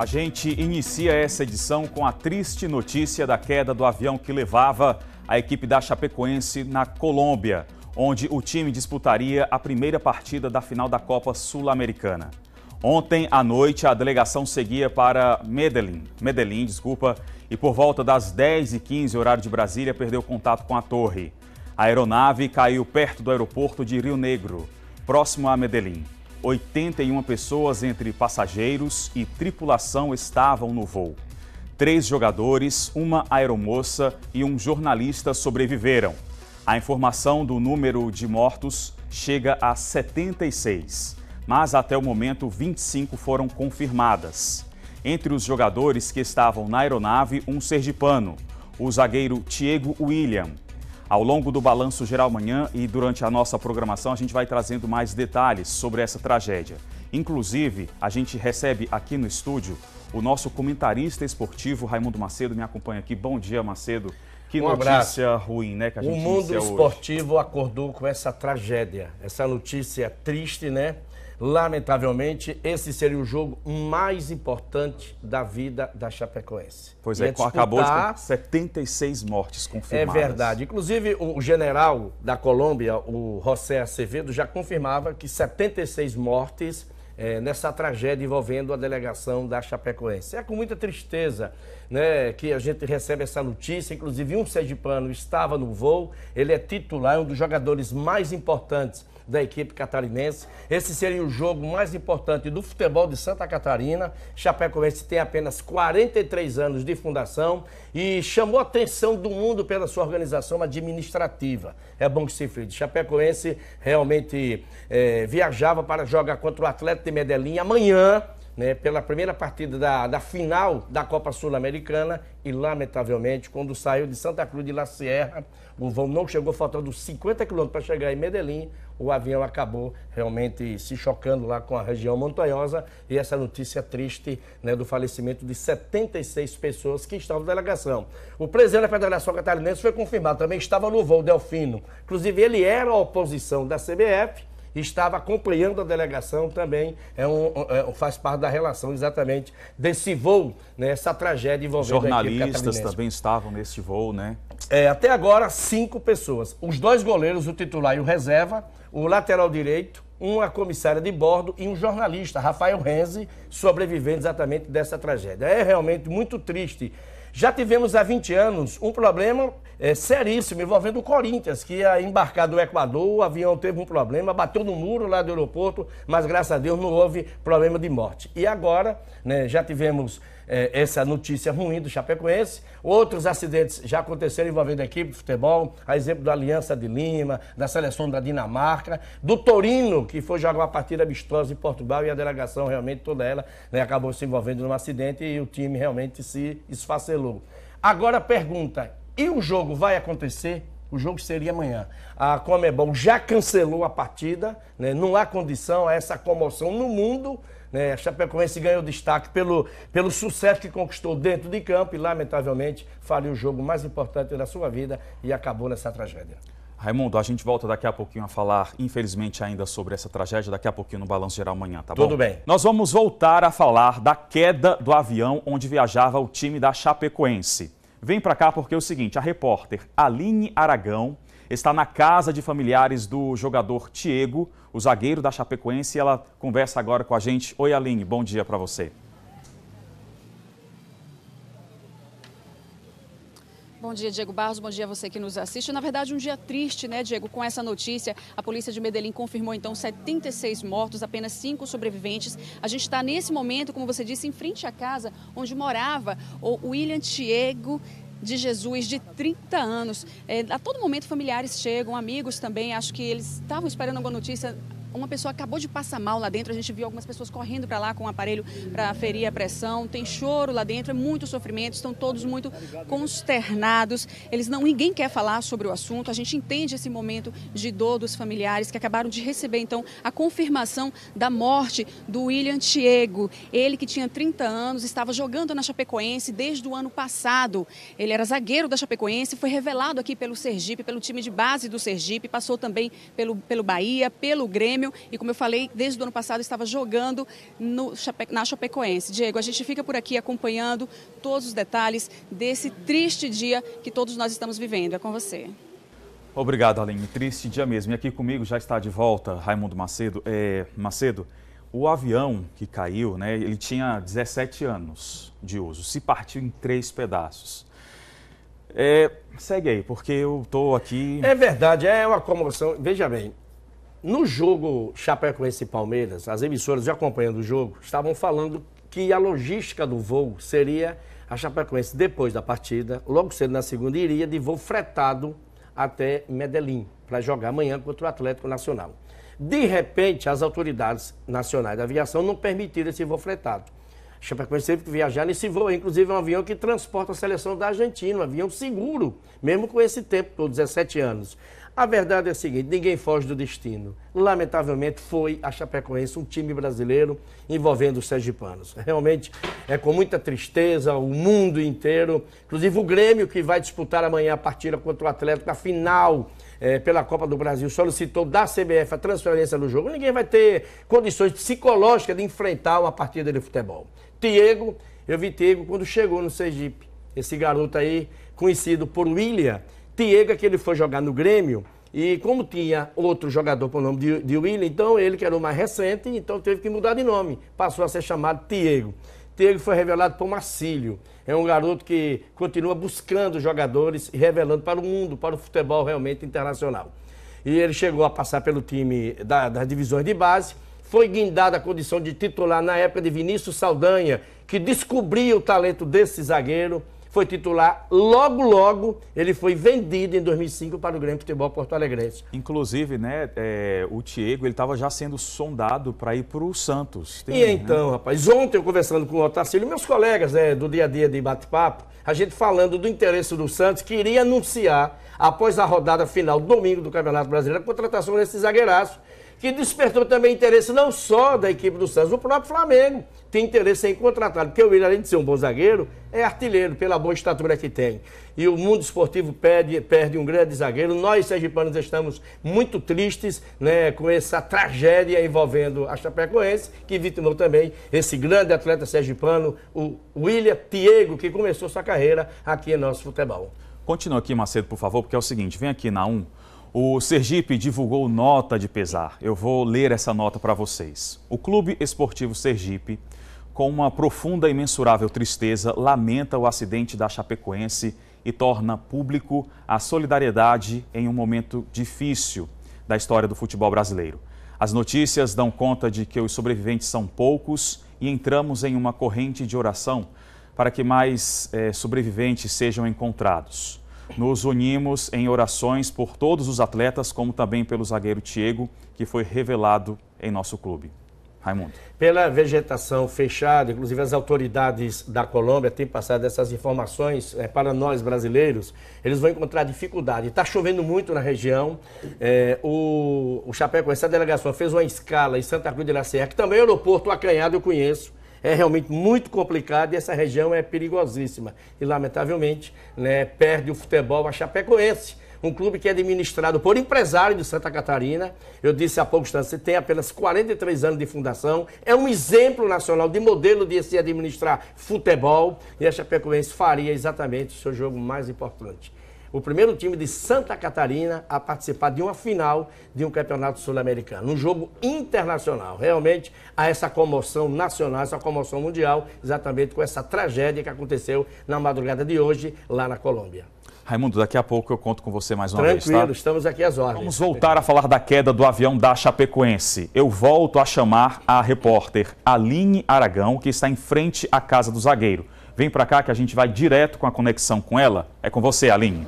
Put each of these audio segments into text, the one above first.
A gente inicia essa edição com a triste notícia da queda do avião que levava a equipe da Chapecoense na Colômbia, onde o time disputaria a primeira partida da final da Copa Sul-Americana. Ontem à noite, a delegação seguia para Medellín, Medellín, desculpa, e por volta das 10h15, horário de Brasília, perdeu contato com a torre. A aeronave caiu perto do aeroporto de Rio Negro, próximo a Medellín. 81 pessoas, entre passageiros e tripulação, estavam no voo. Três jogadores, uma aeromoça e um jornalista sobreviveram. A informação do número de mortos chega a 76, mas até o momento 25 foram confirmadas. Entre os jogadores que estavam na aeronave, um sergipano, o zagueiro Diego William, ao longo do Balanço Geral amanhã e durante a nossa programação, a gente vai trazendo mais detalhes sobre essa tragédia. Inclusive, a gente recebe aqui no estúdio o nosso comentarista esportivo, Raimundo Macedo, me acompanha aqui. Bom dia, Macedo. Que um notícia abraço. ruim, né? Que a gente o mundo esportivo hoje. acordou com essa tragédia, essa notícia triste, né? Lamentavelmente, esse seria o jogo mais importante da vida da Chapecoense. Pois é, acabou. disputar... acabou com 76 mortes é confirmadas. É verdade. Inclusive, o general da Colômbia, o José Acevedo, já confirmava que 76 mortes é, nessa tragédia envolvendo a delegação da Chapecoense. É com muita tristeza né, que a gente recebe essa notícia, inclusive um sergipano estava no voo, ele é titular, um dos jogadores mais importantes da equipe catarinense. Esse seria o jogo mais importante do futebol de Santa Catarina. Chapecoense tem apenas 43 anos de fundação e chamou a atenção do mundo pela sua organização administrativa. É bom que se frise. Chapecoense realmente é, viajava para jogar contra o Atlético Medellín amanhã, né, pela primeira partida da, da final da Copa Sul-Americana e, lamentavelmente, quando saiu de Santa Cruz de La Sierra, o voo não chegou, faltando 50 quilômetros para chegar em Medellín, o avião acabou realmente se chocando lá com a região montanhosa e essa notícia triste né, do falecimento de 76 pessoas que estavam na delegação. O presidente da Federação Catarinense foi confirmado, também estava no voo Delfino. Inclusive, ele era a oposição da CBF, estava acompanhando a delegação também, é um, é, faz parte da relação exatamente desse voo, né, essa tragédia envolvendo Jornalistas também estavam nesse voo, né? É, até agora, cinco pessoas. Os dois goleiros, o titular e o reserva, o lateral direito, uma comissária de bordo e um jornalista, Rafael Renzi, sobrevivente exatamente dessa tragédia. É realmente muito triste já tivemos há 20 anos um problema é, seríssimo envolvendo o Corinthians, que ia embarcar do Equador, o avião teve um problema, bateu no muro lá do aeroporto, mas graças a Deus não houve problema de morte. E agora, né, já tivemos é, essa notícia ruim do Chapecoense. Outros acidentes já aconteceram envolvendo a equipe de futebol, a exemplo da Aliança de Lima, da seleção da Dinamarca, do Torino, que foi jogar uma partida amistosa em Portugal e a delegação realmente toda ela né, acabou se envolvendo num acidente e o time realmente se esfacelou. Agora pergunta: e o jogo vai acontecer? O jogo seria amanhã. A Comebol já cancelou a partida, né? não há condição a essa comoção no mundo né? A Chapecoense ganhou destaque pelo, pelo sucesso que conquistou dentro de campo e, lamentavelmente, falhou o jogo mais importante da sua vida e acabou nessa tragédia. Raimundo, a gente volta daqui a pouquinho a falar, infelizmente, ainda sobre essa tragédia, daqui a pouquinho no Balanço Geral amanhã, tá bom? Tudo bem. Nós vamos voltar a falar da queda do avião onde viajava o time da Chapecoense. Vem para cá porque é o seguinte, a repórter Aline Aragão está na casa de familiares do jogador Tiego, o zagueiro da Chapecoense, e ela conversa agora com a gente. Oi, Aline, bom dia para você. Bom dia, Diego Barros. Bom dia a você que nos assiste. Na verdade, um dia triste, né, Diego? Com essa notícia, a polícia de Medellín confirmou então 76 mortos, apenas cinco sobreviventes. A gente está nesse momento, como você disse, em frente à casa onde morava o William Diego de Jesus, de 30 anos. É, a todo momento, familiares chegam, amigos também. Acho que eles estavam esperando alguma notícia uma pessoa acabou de passar mal lá dentro, a gente viu algumas pessoas correndo para lá com o aparelho para ferir a pressão, tem choro lá dentro, é muito sofrimento, estão todos muito consternados. Eles não, ninguém quer falar sobre o assunto. A gente entende esse momento de dor dos familiares que acabaram de receber então a confirmação da morte do William Tiego. Ele que tinha 30 anos, estava jogando na Chapecoense desde o ano passado. Ele era zagueiro da Chapecoense, foi revelado aqui pelo Sergipe, pelo time de base do Sergipe, passou também pelo, pelo Bahia, pelo Grêmio Grêmio e, como eu falei, desde o ano passado estava jogando no, na Chapecoense. Diego, a gente fica por aqui acompanhando todos os detalhes desse triste dia que todos nós estamos vivendo. É com você. Obrigado, Aline. Triste dia mesmo. E aqui comigo já está de volta Raimundo Macedo. É, Macedo, o avião que caiu, né, ele tinha 17 anos de uso, se partiu em três pedaços. É, segue aí, porque eu estou aqui. É verdade, é uma comoção. Veja bem, no jogo Chapecoense e Palmeiras, as emissoras já acompanhando o jogo estavam falando que a logística do voo seria a Chapecoense depois da partida, logo cedo na segunda, iria de voo fretado até Medellín para jogar amanhã contra o Atlético Nacional. De repente, as autoridades nacionais da aviação não permitiram esse voo fretado. A Chapecoense teve que viajar nesse voo, inclusive é um avião que transporta a seleção da Argentina, um avião seguro, mesmo com esse tempo, 17 anos. A verdade é a seguinte: ninguém foge do destino. Lamentavelmente, foi a Chapecoense um time brasileiro envolvendo os sergipanos. Realmente é com muita tristeza o mundo inteiro, inclusive o Grêmio, que vai disputar amanhã a partida contra o Atlético na final é, pela Copa do Brasil solicitou da CBF a transferência do jogo, ninguém vai ter condições psicológicas de enfrentar uma partida de futebol. Diego, eu vi Diego quando chegou no Sergipe. Esse garoto aí, conhecido por William, Diego é que ele foi jogar no Grêmio e como tinha outro jogador por nome de, de William, então ele que era o mais recente, então teve que mudar de nome. Passou a ser chamado Diego. Diego foi revelado por Marcílio. É um garoto que continua buscando jogadores e revelando para o mundo, para o futebol realmente internacional. E ele chegou a passar pelo time da, das divisões de base. Foi guindado a condição de titular na época de Vinícius Saldanha, que descobriu o talento desse zagueiro foi titular. Logo, logo, ele foi vendido em 2005 para o Grêmio Futebol Porto Alegrense. Inclusive, né, é, o Diego, ele estava já sendo sondado para ir para o Santos. Tem, e né? então, né? rapaz, ontem eu conversando com o Otacílio, meus colegas né, do dia a dia de bate-papo, a gente falando do interesse do Santos, queria anunciar, após a rodada final, domingo do Campeonato Brasileiro, a contratação desse zagueiraço que despertou também interesse não só da equipe do Santos, o próprio Flamengo tem interesse em contratá-lo, porque o Willian, além de ser um bom zagueiro, é artilheiro, pela boa estatura que tem. E o mundo esportivo perde, perde um grande zagueiro. Nós, sergipanos, estamos muito tristes né, com essa tragédia envolvendo a Chapecoense, que vitimou também esse grande atleta sergipano, o William Tiego, que começou sua carreira aqui em nosso futebol. Continua aqui, Macedo, por favor, porque é o seguinte, vem aqui na 1... Um o Sergipe divulgou nota de pesar. Eu vou ler essa nota para vocês. O Clube Esportivo Sergipe, com uma profunda e mensurável tristeza, lamenta o acidente da Chapecoense e torna público a solidariedade em um momento difícil da história do futebol brasileiro. As notícias dão conta de que os sobreviventes são poucos e entramos em uma corrente de oração para que mais eh, sobreviventes sejam encontrados. Nos unimos em orações por todos os atletas, como também pelo zagueiro Diego, que foi revelado em nosso clube. Raimundo. Pela vegetação fechada, inclusive as autoridades da Colômbia têm passado essas informações é, para nós brasileiros, eles vão encontrar dificuldade. Está chovendo muito na região. É, o, o Chapecoense, essa delegação, fez uma escala em Santa Cruz de la Serra, que também é um aeroporto acanhado, eu conheço é realmente muito complicado e essa região é perigosíssima. E, lamentavelmente, né, perde o futebol a Chapecoense um clube que é administrado por empresário de Santa Catarina. Eu disse há pouco você tem apenas 43 anos de fundação, é um exemplo nacional de modelo de se administrar futebol e a Chapecoense faria exatamente o seu jogo mais importante o primeiro time de Santa Catarina a participar de uma final de um campeonato sul-americano, um jogo internacional. Realmente há essa comoção nacional, essa comoção mundial, exatamente com essa tragédia que aconteceu na madrugada de hoje lá na Colômbia. Raimundo, daqui a pouco eu conto com você mais uma tá? Tranquilo, vez. Tranquilo, tá? estamos aqui às horas. Vamos voltar a falar da queda do avião da Chapecoense. Eu volto a chamar a repórter Aline Aragão, que está em frente à casa do zagueiro. Vem para cá que a gente vai direto com a conexão com ela. É com você, Aline.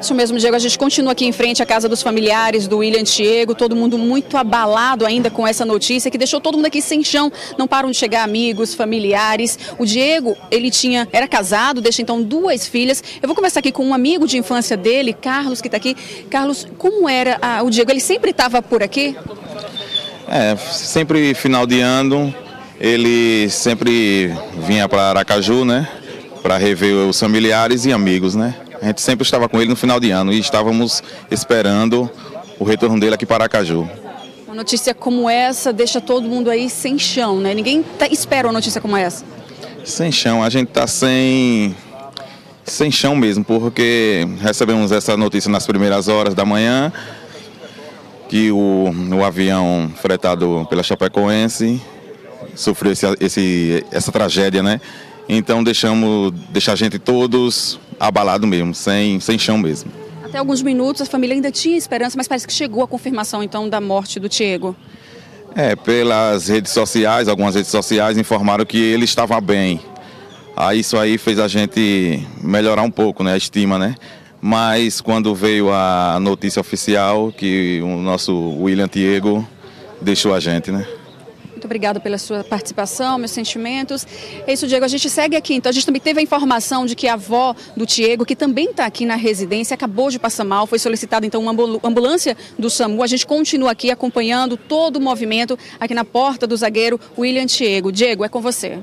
Isso mesmo, Diego. A gente continua aqui em frente à casa dos familiares do William Diego, todo mundo muito abalado ainda com essa notícia que deixou todo mundo aqui sem chão. Não param de chegar amigos, familiares. O Diego, ele tinha, era casado, deixa então duas filhas. Eu vou começar aqui com um amigo de infância dele, Carlos, que está aqui. Carlos, como era a, o Diego? Ele sempre estava por aqui? É, sempre final de ano, ele sempre vinha para Aracaju, né? Para rever os familiares e amigos, né? A gente sempre estava com ele no final de ano e estávamos esperando o retorno dele aqui para Aracaju. Uma notícia como essa deixa todo mundo aí sem chão, né? Ninguém tá, espera uma notícia como essa. Sem chão, a gente está sem sem chão mesmo, porque recebemos essa notícia nas primeiras horas da manhã que o, o avião fretado pela Chapecoense sofreu esse, esse, essa tragédia, né? Então deixamos deixar a gente todos abalado mesmo, sem, sem chão mesmo. Até alguns minutos a família ainda tinha esperança, mas parece que chegou a confirmação então da morte do Diego. É, pelas redes sociais, algumas redes sociais informaram que ele estava bem. Aí ah, isso aí fez a gente melhorar um pouco, né, a estima, né? Mas quando veio a notícia oficial que o nosso William Diego deixou a gente, né? Muito obrigada pela sua participação, meus sentimentos. É isso, Diego. A gente segue aqui. Então, a gente também teve a informação de que a avó do Diego, que também está aqui na residência, acabou de passar mal. Foi solicitada, então, uma ambulância do SAMU. A gente continua aqui acompanhando todo o movimento aqui na porta do zagueiro William Diego. Diego, é com você.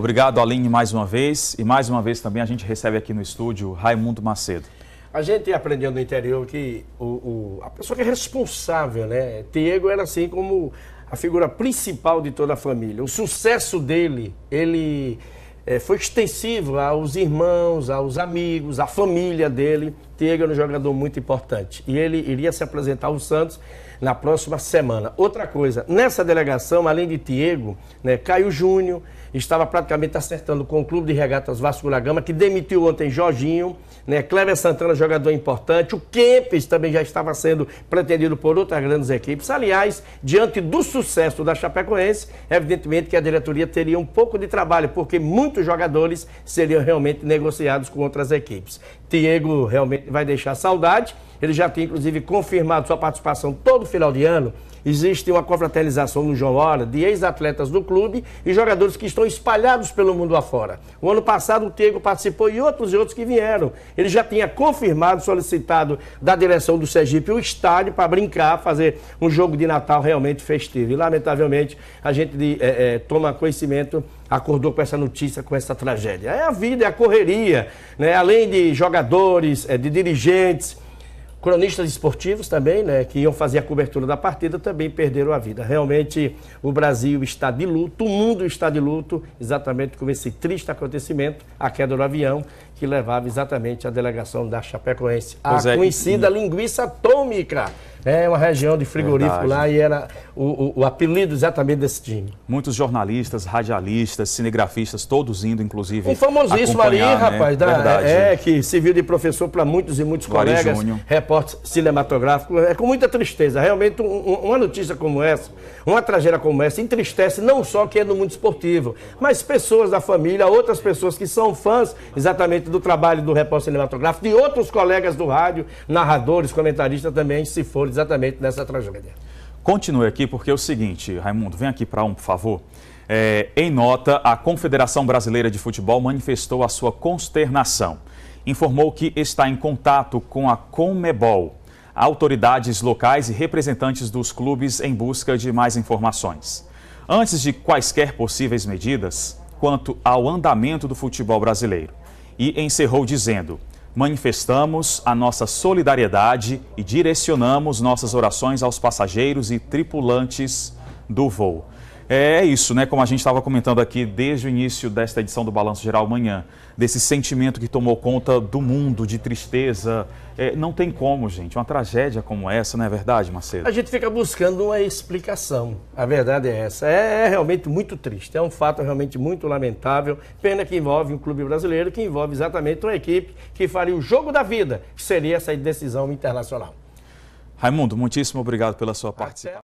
Obrigado, Aline, mais uma vez. E mais uma vez também a gente recebe aqui no estúdio Raimundo Macedo. A gente aprendeu no interior que o, o, a pessoa que é responsável, né? Diego era assim como a figura principal de toda a família. O sucesso dele, ele é, foi extensivo aos irmãos, aos amigos, à família dele. Diego era um jogador muito importante. E ele iria se apresentar ao Santos na próxima semana. Outra coisa, nessa delegação, além de Diego, né, Caio Júnior, estava praticamente acertando com o Clube de Regatas Vasco da Gama, que demitiu ontem Jorginho, né? Cleber Santana, jogador importante. O Kempes também já estava sendo pretendido por outras grandes equipes. Aliás, diante do sucesso da Chapecoense, evidentemente que a diretoria teria um pouco de trabalho, porque muitos jogadores seriam realmente negociados com outras equipes. Diego realmente vai deixar saudade. Ele já tem, inclusive, confirmado sua participação todo final de ano existe uma confraternização no João Hora de ex-atletas do clube e jogadores que estão espalhados pelo mundo afora. O ano passado o Tego participou e outros e outros que vieram. Ele já tinha confirmado, solicitado da direção do Sergipe o estádio para brincar, fazer um jogo de Natal realmente festivo. E lamentavelmente a gente é, é, toma conhecimento acordou com essa notícia, com essa tragédia. É a vida, é a correria, né? além de jogadores, é, de dirigentes, cronistas esportivos também, né, que iam fazer a cobertura da partida, também perderam a vida. Realmente o Brasil está de luto, o mundo está de luto, exatamente com esse triste acontecimento, a queda do avião, que levava exatamente a delegação da Chapecoense, a é, conhecida e... linguiça atômica. É uma região de frigorífico Verdade. lá e era o, o, o, apelido exatamente desse time. Muitos jornalistas, radialistas, cinegrafistas, todos indo, inclusive. Um famosíssimo ali, né? rapaz, da, é, que serviu de professor para muitos e muitos colegas, Repórter cinematográfico É com muita tristeza. Realmente, um, uma notícia como essa, uma tragédia como essa, entristece não só quem é do mundo esportivo, mas pessoas da família, outras pessoas que são fãs exatamente do trabalho do repórter cinematográfico, de outros colegas do rádio, narradores, comentaristas também, se forem exatamente dessa tragédia. Continue aqui, porque é o seguinte, Raimundo, vem aqui para um, por favor. É, em nota, a Confederação Brasileira de Futebol manifestou a sua consternação. Informou que está em contato com a Comebol, autoridades locais e representantes dos clubes em busca de mais informações. Antes de quaisquer possíveis medidas quanto ao andamento do futebol brasileiro. E encerrou dizendo: manifestamos a nossa solidariedade e direcionamos nossas orações aos passageiros e tripulantes do voo. É, é isso, né? Como a gente estava comentando aqui desde o início desta edição do Balanço Geral Manhã, desse sentimento que tomou conta do mundo, de tristeza. É, não tem como, gente. Uma tragédia como essa, não é verdade, Macedo? A gente fica buscando uma explicação. A verdade é essa. É, é realmente muito triste. É um fato realmente muito lamentável. Pena que envolve um clube brasileiro, que envolve exatamente uma equipe que faria o jogo da vida, que seria essa decisão internacional. Raimundo, muitíssimo obrigado pela sua participação.